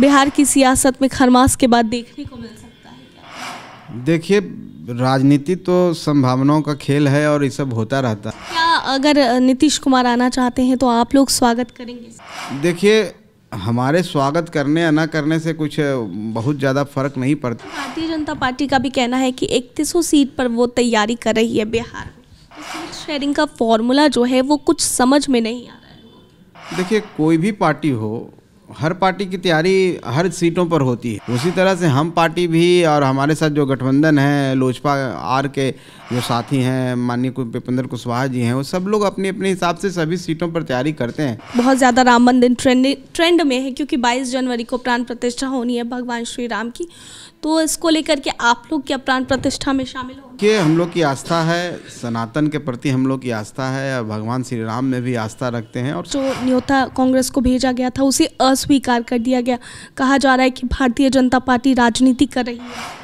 बिहार की सियासत में खरमास के बाद देखने को मिल सकता है देखिए राजनीति तो संभावनाओं का खेल है और ये सब होता रहता है क्या अगर नीतीश कुमार आना चाहते हैं तो आप लोग स्वागत करेंगे देखिए हमारे स्वागत करने या ना करने से कुछ बहुत ज़्यादा फर्क नहीं पड़ता भारतीय जनता पार्टी का भी कहना है कि इकतीसों सीट पर वो तैयारी कर रही है बिहार शेयरिंग का फॉर्मूला जो है वो कुछ समझ में नहीं आ रहा है देखिए कोई भी पार्टी हो हर पार्टी की तैयारी हर सीटों पर होती है उसी तरह से हम पार्टी भी और हमारे साथ जो गठबंधन है लोजपा आर के जो साथी हैं माननीय भूपेंद्र कुशवाहा जी हैं वो सब लोग अपने अपने हिसाब से सभी सीटों पर तैयारी करते हैं बहुत ज़्यादा राम मंदिर ट्रेंड ट्रेंड में है क्योंकि 22 जनवरी को प्राण प्रतिष्ठा होनी है भगवान श्री राम की तो इसको लेकर के आप लोग क्या प्राण प्रतिष्ठा में शामिल हो के हम लोग की आस्था है सनातन के प्रति हम लोग की आस्था है और भगवान श्री राम में भी आस्था रखते हैं और जो न्योता कांग्रेस को भेजा गया था उसे अस्वीकार कर दिया गया कहा जा रहा है कि भारतीय जनता पार्टी राजनीति कर रही है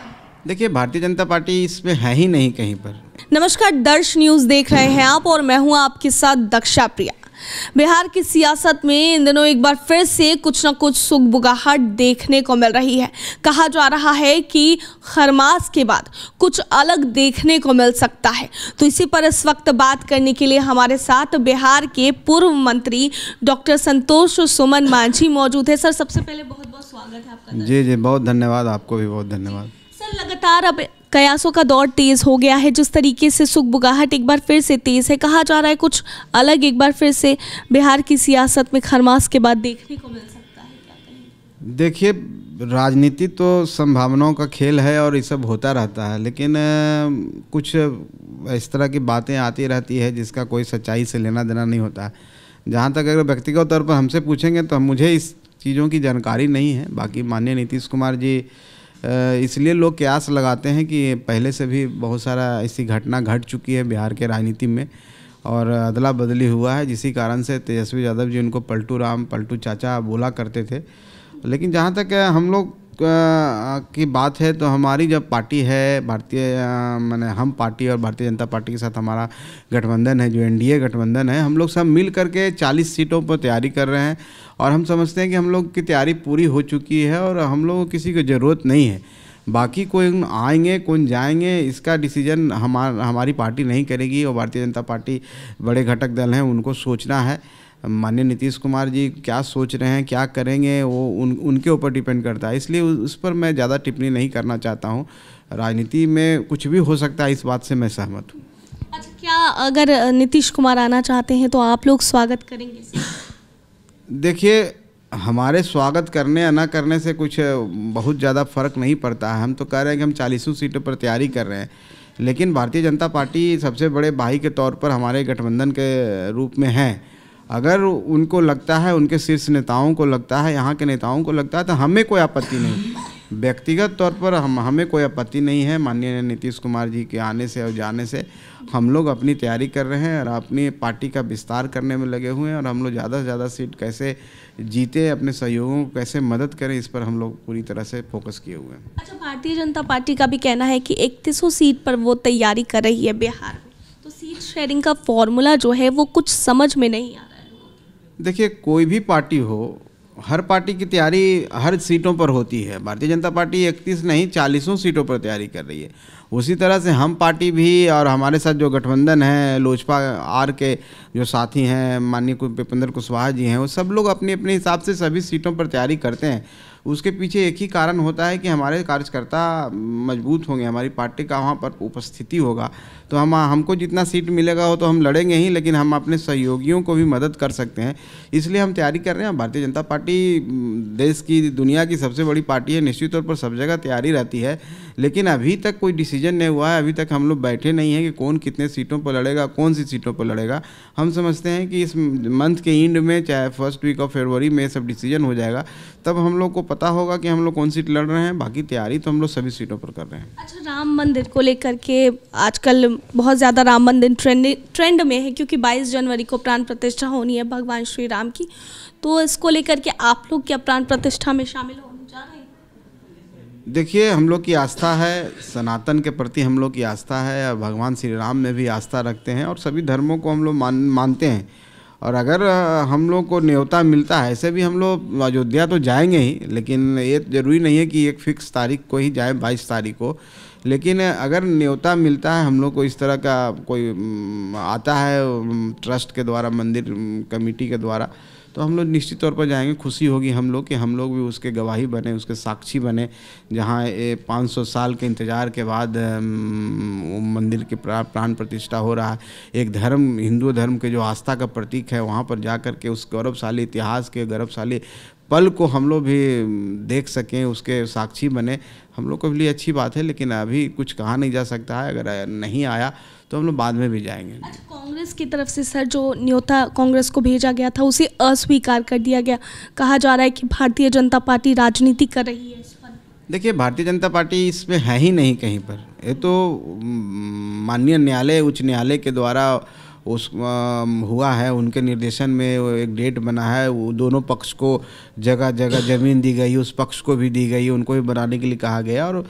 देखिए भारतीय जनता पार्टी इसमें है ही नहीं कहीं पर नमस्कार दर्श न्यूज देख रहे हैं आप और मैं हूँ आपके साथ दक्षा प्रिया बिहार की सियासत में इन दिनों एक बार फिर से कुछ ना कुछ सुगबुगाहट देखने को मिल रही है कहा जा रहा है कि खरमास के बाद कुछ अलग देखने को मिल सकता है तो इसी पर इस वक्त बात करने के लिए हमारे साथ बिहार के पूर्व मंत्री डॉक्टर संतोष सुमन मांझी मौजूद है सर सबसे पहले बहुत बहुत स्वागत है आपका जी जी बहुत धन्यवाद आपको भी बहुत धन्यवाद सर लगातार अब कयासों का दौर तेज़ हो गया है जिस तरीके से सुखबुगाहट एक बार फिर से तेज़ है कहा जा रहा है कुछ अलग एक बार फिर से बिहार की सियासत में खरमास के बाद देखने को मिल सकता है देखिए राजनीति तो संभावनाओं का खेल है और ये सब होता रहता है लेकिन कुछ इस तरह की बातें आती रहती है जिसका कोई सच्चाई से लेना देना नहीं होता है जहाँ तक अगर व्यक्तिगत तौर पर हमसे पूछेंगे तो मुझे इस चीज़ों की जानकारी नहीं है बाकी माननीय नीतीश कुमार जी इसलिए लोग क्यास लगाते हैं कि पहले से भी बहुत सारा ऐसी घटना घट चुकी है बिहार के राजनीति में और अदला बदली हुआ है जिसी कारण से तेजस्वी यादव जी उनको पलटू राम पलटू चाचा बोला करते थे लेकिन जहाँ तक हम लोग की बात है तो हमारी जब पार्टी है भारतीय मैंने हम पार्टी और भारतीय जनता पार्टी के साथ हमारा गठबंधन है जो एनडीए गठबंधन है हम लोग सब मिल करके 40 सीटों पर तैयारी कर रहे हैं और हम समझते हैं कि हम लोग की तैयारी पूरी हो चुकी है और हम लोग किसी की ज़रूरत नहीं है बाकी कोई आएंगे कौन जाएंगे इसका डिसीजन हमार हमारी पार्टी नहीं करेगी और भारतीय जनता पार्टी बड़े घटक दल हैं उनको सोचना है माननीय नीतीश कुमार जी क्या सोच रहे हैं क्या करेंगे वो उन उनके ऊपर डिपेंड करता है इसलिए उस पर मैं ज़्यादा टिप्पणी नहीं करना चाहता हूँ राजनीति में कुछ भी हो सकता है इस बात से मैं सहमत हूँ अच्छा क्या अगर नीतीश कुमार आना चाहते हैं तो आप लोग स्वागत करेंगे देखिए हमारे स्वागत करने या ना करने से कुछ बहुत ज़्यादा फर्क नहीं पड़ता है हम तो कह रहे हैं कि हम चालीसों सीटों पर तैयारी कर रहे हैं लेकिन भारतीय जनता पार्टी सबसे बड़े भाई के तौर पर हमारे गठबंधन के रूप में है अगर उनको लगता है उनके शीर्ष नेताओं को लगता है यहाँ के नेताओं को लगता है तो हमें कोई आपत्ति नहीं व्यक्तिगत तौर पर हम हमें कोई आपत्ति नहीं है माननीय नीतीश कुमार जी के आने से और जाने से हम लोग अपनी तैयारी कर रहे हैं और अपनी पार्टी का विस्तार करने में लगे हुए हैं और हम लोग ज़्यादा से ज़्यादा सीट कैसे जीते अपने सहयोगों को कैसे मदद करें इस पर हम लोग पूरी तरह से फोकस किए हुए हैं अच्छा भारतीय जनता पार्टी का भी कहना है कि इकतीसों सीट पर वो तैयारी कर रही है बिहार में तो सीट शेयरिंग का फॉर्मूला जो है वो कुछ समझ में नहीं आ देखिए कोई भी पार्टी हो हर पार्टी की तैयारी हर सीटों पर होती है भारतीय जनता पार्टी इकतीस नहीं चालीसों सीटों पर तैयारी कर रही है उसी तरह से हम पार्टी भी और हमारे साथ जो गठबंधन है लोजपा आर के जो साथी हैं माननीय विपेंद्र कुशवाहा जी हैं वो सब लोग अपने अपने हिसाब से सभी सीटों पर तैयारी करते हैं उसके पीछे एक ही कारण होता है कि हमारे कार्यकर्ता मजबूत होंगे हमारी पार्टी का वहाँ पर उपस्थिति होगा तो हम हमको जितना सीट मिलेगा हो तो हम लड़ेंगे ही लेकिन हम अपने सहयोगियों को भी मदद कर सकते हैं इसलिए हम तैयारी कर रहे हैं भारतीय जनता पार्टी देश की दुनिया की सबसे बड़ी पार्टी है निश्चित तौर पर सब जगह तैयारी रहती है लेकिन अभी तक कोई डिसीजन नहीं हुआ है अभी तक हम लोग बैठे नहीं हैं कि कौन कितने सीटों पर लड़ेगा कौन सी सीटों पर लड़ेगा हम समझते हैं कि इस मंथ के एंड में चाहे फर्स्ट वीक ऑफ फरवरी में सब डिसीजन हो जाएगा तब हम लोग को पता होगा कि हम लोग कौन सीट लड़ रहे हैं बाकी तैयारी तो हम लोग सभी सीटों पर कर रहे हैं अच्छा राम मंदिर को लेकर के आजकल बहुत ज़्यादा राम मंदिर ट्रेंड ट्रेंड में है क्योंकि बाईस जनवरी को प्राण प्रतिष्ठा होनी है भगवान श्री राम की तो इसको लेकर के आप लोग क्या प्राण प्रतिष्ठा में शामिल हो देखिए हम लोग की आस्था है सनातन के प्रति हम लोग की आस्था है और भगवान श्री राम में भी आस्था रखते हैं और सभी धर्मों को हम लोग मान मानते हैं और अगर हम लोग को न्योता मिलता है ऐसे भी हम लोग अयोध्या तो जाएंगे ही लेकिन ये ज़रूरी नहीं है कि एक फिक्स तारीख को ही जाए बाईस तारीख को लेकिन अगर न्योता मिलता है हम लोग को इस तरह का कोई आता है ट्रस्ट के द्वारा मंदिर कमेटी के द्वारा तो हम लोग निश्चित तौर पर जाएंगे खुशी होगी हम लोग कि हम लोग भी उसके गवाही बने उसके साक्षी बने जहाँ पाँच सौ साल के इंतज़ार के बाद मंदिर की प्राण प्रतिष्ठा हो रहा है एक धर्म हिंदू धर्म के जो आस्था का प्रतीक है वहाँ पर जा के उस गौरवशाली इतिहास के गौरवशाली पल को हम लोग भी देख सकें उसके साक्षी बने हम लोग के लिए अच्छी बात है लेकिन अभी कुछ कहा नहीं जा सकता है अगर नहीं आया तो हम लोग बाद में भी जाएंगे अच्छा, कांग्रेस की तरफ से सर जो न्योता कांग्रेस को भेजा गया था उसे अस्वीकार कर दिया गया कहा जा रहा है कि भारतीय जनता पार्टी राजनीति कर रही है देखिए भारतीय जनता पार्टी इसमें है ही नहीं कहीं पर ये तो माननीय न्यायालय उच्च न्यायालय के द्वारा उस हुआ है उनके निर्देशन में एक डेट बना है वो दोनों पक्ष को जगह जगह ज़मीन दी गई उस पक्ष को भी दी गई उनको भी बनाने के लिए कहा गया और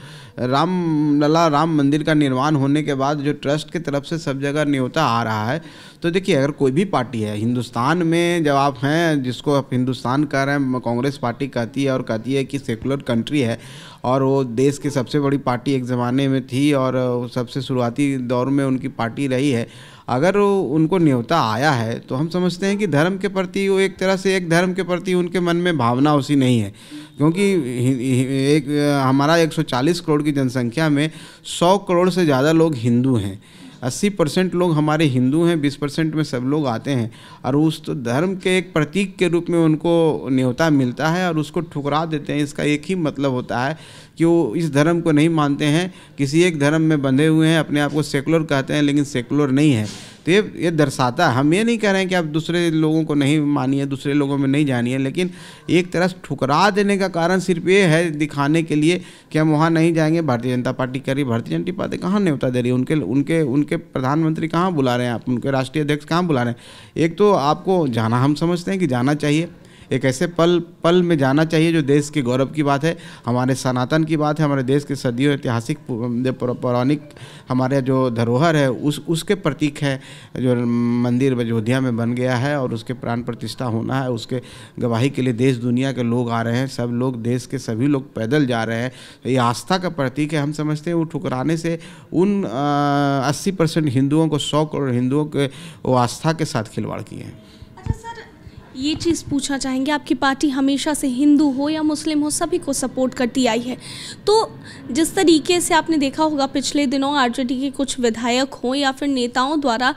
रामलला राम मंदिर का निर्माण होने के बाद जो ट्रस्ट की तरफ से सब जगह न्योता आ रहा है तो देखिए अगर कोई भी पार्टी है हिंदुस्तान में जब आप हैं जिसको आप हिंदुस्तान कह रहे हैं कांग्रेस पार्टी कहती है और कहती है कि सेकुलर कंट्री है और वो देश की सबसे बड़ी पार्टी एक ज़माने में थी और सबसे शुरुआती दौर में उनकी पार्टी रही है अगर उनको न्योता आया है तो हम समझते हैं कि धर्म के प्रति वो एक तरह से एक धर्म के प्रति उनके मन में भावना उसी नहीं है क्योंकि एक हमारा 140 करोड़ की जनसंख्या में 100 करोड़ से ज़्यादा लोग हिंदू हैं 80 परसेंट लोग हमारे हिंदू हैं 20 परसेंट में सब लोग आते हैं और उस तो धर्म के एक प्रतीक के रूप में उनको न्योता मिलता है और उसको ठुकरा देते हैं इसका एक ही मतलब होता है कि वो इस धर्म को नहीं मानते हैं किसी एक धर्म में बंधे हुए हैं अपने आप को सेकुलर कहते हैं लेकिन सेकुलर नहीं है तो ये ये दर्शाता है हम ये नहीं कह रहे हैं कि आप दूसरे लोगों को नहीं मानिए दूसरे लोगों में नहीं जानिए लेकिन एक तरह से ठुकरा देने का कारण सिर्फ ये है दिखाने के लिए कि हम वहाँ नहीं जाएंगे भारतीय जनता पार्टी कर रही भारतीय जनता पार्टी कहाँ न्यौता दे रही है उनके उनके उनके प्रधानमंत्री कहाँ बुला रहे हैं आप उनके राष्ट्रीय अध्यक्ष कहाँ बुला रहे हैं एक तो आपको जाना हम समझते हैं कि जाना चाहिए एक ऐसे पल पल में जाना चाहिए जो देश के गौरव की बात है हमारे सनातन की बात है हमारे देश के सदियों ऐतिहासिक पौराणिक हमारे जो धरोहर है उस उसके प्रतीक है जो मंदिर अयोध्या में बन गया है और उसके प्राण प्रतिष्ठा होना है उसके गवाही के लिए देश दुनिया के लोग आ रहे हैं सब लोग देश के सभी लोग पैदल जा रहे हैं ये आस्था का प्रतीक है हम समझते हैं वो ठुकराने से उन अस्सी परसेंट हिंदुओं को सौ करोड़ हिंदुओं के वो आस्था के साथ खिलवाड़ किए हैं ये चीज़ पूछना चाहेंगे आपकी पार्टी हमेशा से हिंदू हो या मुस्लिम हो सभी को सपोर्ट करती आई है तो जिस तरीके से आपने देखा होगा पिछले दिनों आरजेडी के कुछ विधायक हों या फिर नेताओं द्वारा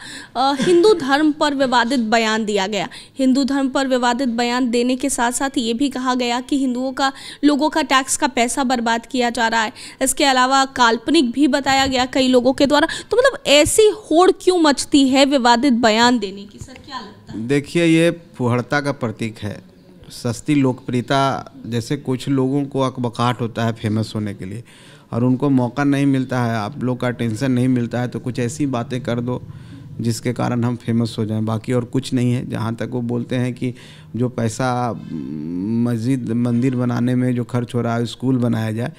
हिंदू धर्म पर विवादित बयान दिया गया हिंदू धर्म पर विवादित बयान देने के साथ साथ ये भी कहा गया कि हिंदुओं का लोगों का टैक्स का पैसा बर्बाद किया जा रहा है इसके अलावा काल्पनिक भी बताया गया कई लोगों के द्वारा तो मतलब ऐसी होड़ क्यों मचती है विवादित बयान देने की सर क्या लगता देखिए ये फुहड़ता का प्रतीक है सस्ती लोकप्रियता जैसे कुछ लोगों को अकबकाट होता है फेमस होने के लिए और उनको मौका नहीं मिलता है आप लोग का टेंशन नहीं मिलता है तो कुछ ऐसी बातें कर दो जिसके कारण हम फेमस हो जाएं बाकी और कुछ नहीं है जहाँ तक वो बोलते हैं कि जो पैसा मस्जिद मंदिर बनाने में जो खर्च हो रहा है स्कूल बनाया जाए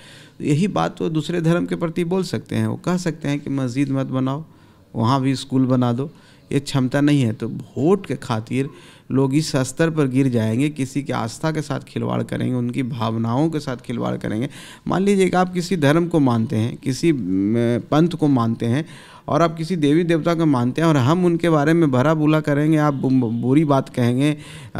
यही बात वो तो दूसरे धर्म के प्रति बोल सकते हैं वो कह सकते हैं कि मस्जिद मत बनाओ वहाँ भी स्कूल बना दो ये क्षमता नहीं है तो वोट के खातिर लोग इस स्तर पर गिर जाएंगे किसी की आस्था के साथ खिलवाड़ करेंगे उनकी भावनाओं के साथ खिलवाड़ करेंगे मान लीजिए कि आप किसी धर्म को मानते हैं किसी पंथ को मानते हैं और आप किसी देवी देवता को मानते हैं और हम उनके बारे में भरा बुला करेंगे आप बुरी बात कहेंगे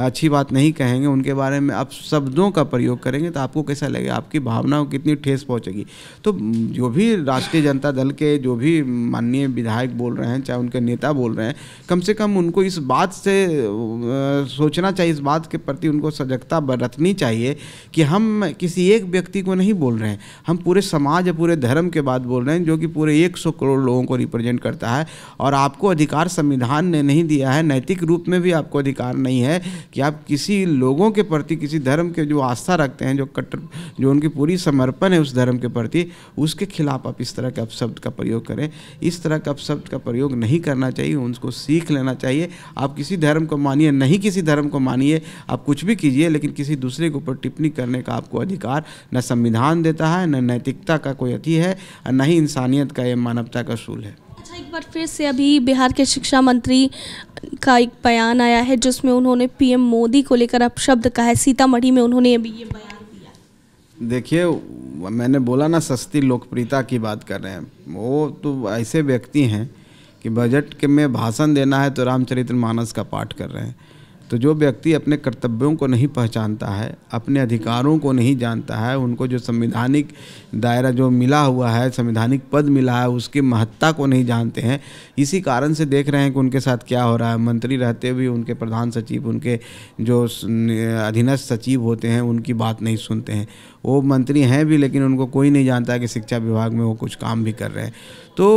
अच्छी बात नहीं कहेंगे उनके बारे में आप शब्दों का प्रयोग करेंगे तो आपको कैसा लगेगा आपकी भावनाओं कितनी ठेस पहुंचेगी तो जो भी राष्ट्रीय जनता दल के जो भी माननीय विधायक बोल रहे हैं चाहे उनके नेता बोल रहे हैं कम से कम उनको इस बात से सोचना चाहिए इस बात के प्रति उनको सजगता बरतनी चाहिए कि हम किसी एक व्यक्ति को नहीं बोल रहे हैं हम पूरे समाज पूरे धर्म के बात बोल रहे हैं जो कि पूरे एक सौ करोड़ लोगों को रिप्रेजेंट करता है और आपको अधिकार संविधान ने नहीं दिया है नैतिक रूप में भी आपको अधिकार नहीं है कि आप किसी लोगों के प्रति किसी धर्म के जो आस्था रखते हैं जो कट्टर जो उनकी पूरी समर्पण है उस धर्म के प्रति उसके खिलाफ आप इस तरह के अपशब्द का प्रयोग करें इस तरह के अपशब्द का प्रयोग नहीं करना चाहिए उनको सीख लेना चाहिए आप किसी धर्म को मानिए नहीं नहीं किसी धर्म को मानिए आप कुछ भी कीजिए लेकिन किसी दूसरे के ऊपर टिप्पणी करने का आपको अधिकार न संविधान देता है न नैतिकता का कोई अति है और न ही इंसानियत का यह मानवता का असूल है अच्छा एक बार फिर से अभी बिहार के शिक्षा मंत्री का एक बयान आया है जिसमें उन्होंने पीएम मोदी को लेकर अपशब्द कहा है सीतामढ़ी में उन्होंने अभी ये बयान दिया देखिए मैंने बोला ना सस्ती लोकप्रियता की बात कर रहे हैं वो तो ऐसे व्यक्ति हैं कि बजट के में भाषण देना है तो रामचरित्र मानस का पाठ कर रहे हैं तो जो व्यक्ति अपने कर्तव्यों को नहीं पहचानता है अपने अधिकारों को नहीं जानता है उनको जो संविधानिक दायरा जो मिला हुआ है संविधानिक पद मिला है उसकी महत्ता को नहीं जानते हैं इसी कारण से देख रहे हैं कि उनके साथ क्या हो रहा है मंत्री रहते हुए उनके प्रधान सचिव उनके जो अधीनस्थ सचिव होते हैं उनकी बात नहीं सुनते हैं वो मंत्री हैं भी लेकिन उनको कोई नहीं जानता कि शिक्षा विभाग में वो कुछ काम भी कर रहे हैं तो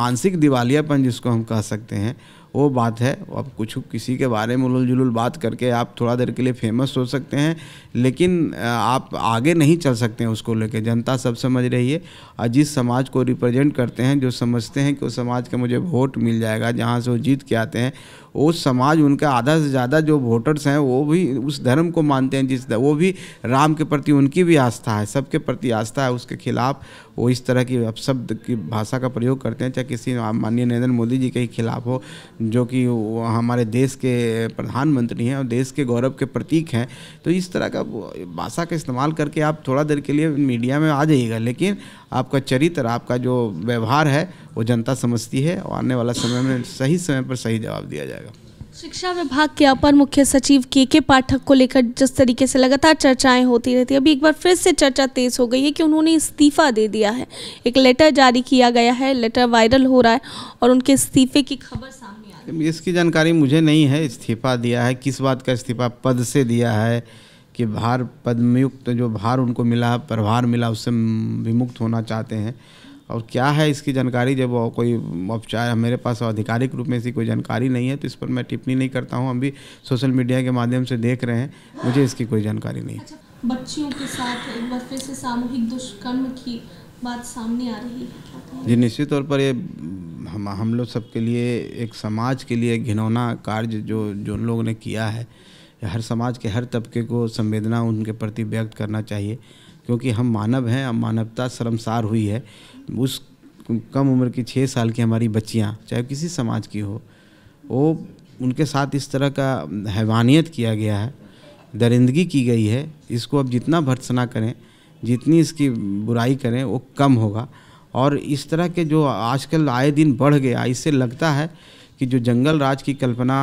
मानसिक दिवालियापन जिसको हम कह सकते हैं वो बात है अब कुछ किसी के बारे में उलझुल बात करके आप थोड़ा देर के लिए फेमस हो सकते हैं लेकिन आप आगे नहीं चल सकते हैं उसको लेके जनता सब समझ रही है और जिस समाज को रिप्रेजेंट करते हैं जो समझते हैं कि उस समाज का मुझे वोट मिल जाएगा जहाँ से वो जीत के आते हैं उस समाज उनका आधा से ज़्यादा जो वोटर्स हैं वो भी उस धर्म को मानते हैं जिस वो भी राम के प्रति उनकी भी आस्था है सबके प्रति आस्था है उसके खिलाफ वो इस तरह की अपशब्द की भाषा का प्रयोग करते हैं चाहे किसी माननीय नरेंद्र मोदी जी के ही खिलाफ हो जो कि हमारे देश के प्रधानमंत्री हैं और देश के गौरव के प्रतीक हैं तो इस तरह का अब भाषा का इस्तेमाल करके आप थोड़ा देर के लिए मीडिया में आ जाइएगा लेकिन आपका चरित्र आपका जो व्यवहार है वो जनता समझती है और आने वाला समय में सही समय पर सही जवाब दिया जाएगा शिक्षा विभाग के अपर मुख्य सचिव के के पाठक को लेकर जिस तरीके से लगातार चर्चाएं होती रहती है अभी एक बार फिर से चर्चा तेज हो गई है कि उन्होंने इस्तीफा दे दिया है एक लेटर जारी किया गया है लेटर वायरल हो रहा है और उनके इस्तीफे की खबर सामने आ रही है इसकी जानकारी मुझे नहीं है इस्तीफा दिया है किस बात का इस्तीफा पद से दिया है कि भार पद्मयुक्त जो भार उनको मिला प्रभार मिला उससे विमुक्त होना चाहते हैं और क्या है इसकी जानकारी जब कोई औपचार मेरे पास आधिकारिक रूप में इसकी कोई जानकारी नहीं है तो इस पर मैं टिप्पणी नहीं करता हूँ हम भी सोशल मीडिया के माध्यम से देख रहे हैं मुझे इसकी कोई जानकारी नहीं अच्छा, बच्चियों के साथ एक बार फिर से सामूहिक दुष्कर्म की बात सामने आ रही है जी निश्चित तौर पर ये हम हम लोग सबके लिए एक समाज के लिए घिनौना कार्य जो जो उन लोगों ने किया है हर समाज के हर तबके को संवेदना उनके प्रति व्यक्त करना चाहिए क्योंकि हम मानव हैं हम मानवता शर्मसार हुई है उस कम उम्र की छः साल की हमारी बच्चियाँ चाहे किसी समाज की हो वो उनके साथ इस तरह का हैवानियत किया गया है दरिंदगी की गई है इसको अब जितना भर्सना करें जितनी इसकी बुराई करें वो कम होगा और इस तरह के जो आजकल आए दिन बढ़ गया इससे लगता है कि जो जंगल राज की कल्पना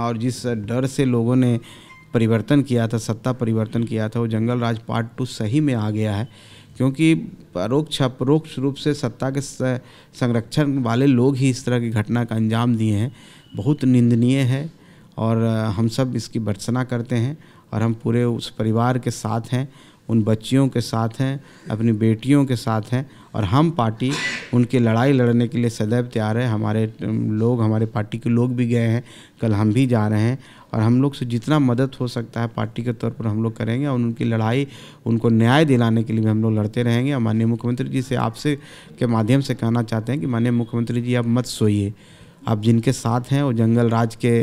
और जिस डर से लोगों ने परिवर्तन किया था सत्ता परिवर्तन किया था वो जंगल राज पार्ट टू सही में आ गया है क्योंकि परोक्ष अपरोक्ष रूप से सत्ता के संरक्षण वाले लोग ही इस तरह की घटना का अंजाम दिए हैं बहुत निंदनीय है और हम सब इसकी भर्सना करते हैं और हम पूरे उस परिवार के साथ हैं उन बच्चियों के साथ हैं अपनी बेटियों के साथ हैं और हम पार्टी उनकी लड़ाई लड़ने के लिए सदैव तैयार है हमारे लोग हमारे पार्टी के लोग भी गए हैं कल हम भी जा रहे हैं और हम लोग से जितना मदद हो सकता है पार्टी के तौर पर हम लोग करेंगे और उनकी लड़ाई उनको न्याय दिलाने के लिए भी हम लोग लड़ते रहेंगे और माननीय मुख्यमंत्री जी से आपसे के माध्यम से कहना चाहते हैं कि माननीय मुख्यमंत्री जी आप मत सोइए आप जिनके साथ हैं वो जंगल राज के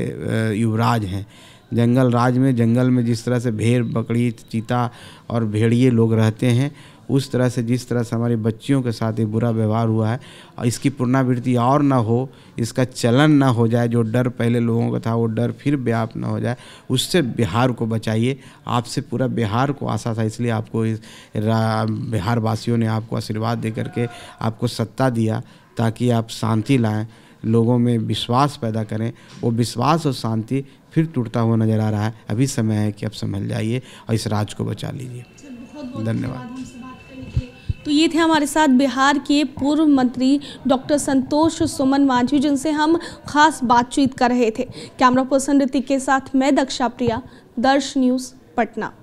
युवराज हैं जंगल राज में जंगल में जिस तरह से भेड़ बकरी चीता और भेड़िए लोग रहते हैं उस तरह से जिस तरह से हमारी बच्चियों के साथ ये बुरा व्यवहार हुआ है और इसकी पुनरावृत्ति और ना हो इसका चलन ना हो जाए जो डर पहले लोगों का था वो डर फिर व्याप ना हो जाए उससे बिहार को बचाइए आपसे पूरा बिहार को आशा था इसलिए आपको इस बिहार वासियों ने आपको आशीर्वाद दे करके आपको सत्ता दिया ताकि आप शांति लाएँ लोगों में विश्वास पैदा करें वो विश्वास और शांति फिर टूटता हुआ नज़र आ रहा है अभी समय है कि आप समझ जाइए और इस राज को बचा लीजिए धन्यवाद तो ये थे हमारे साथ बिहार के पूर्व मंत्री डॉक्टर संतोष सुमन मांझी जिनसे हम खास बातचीत कर रहे थे कैमरा पर्सन ऋतिक के साथ मैं दक्षा प्रिया दर्श न्यूज़ पटना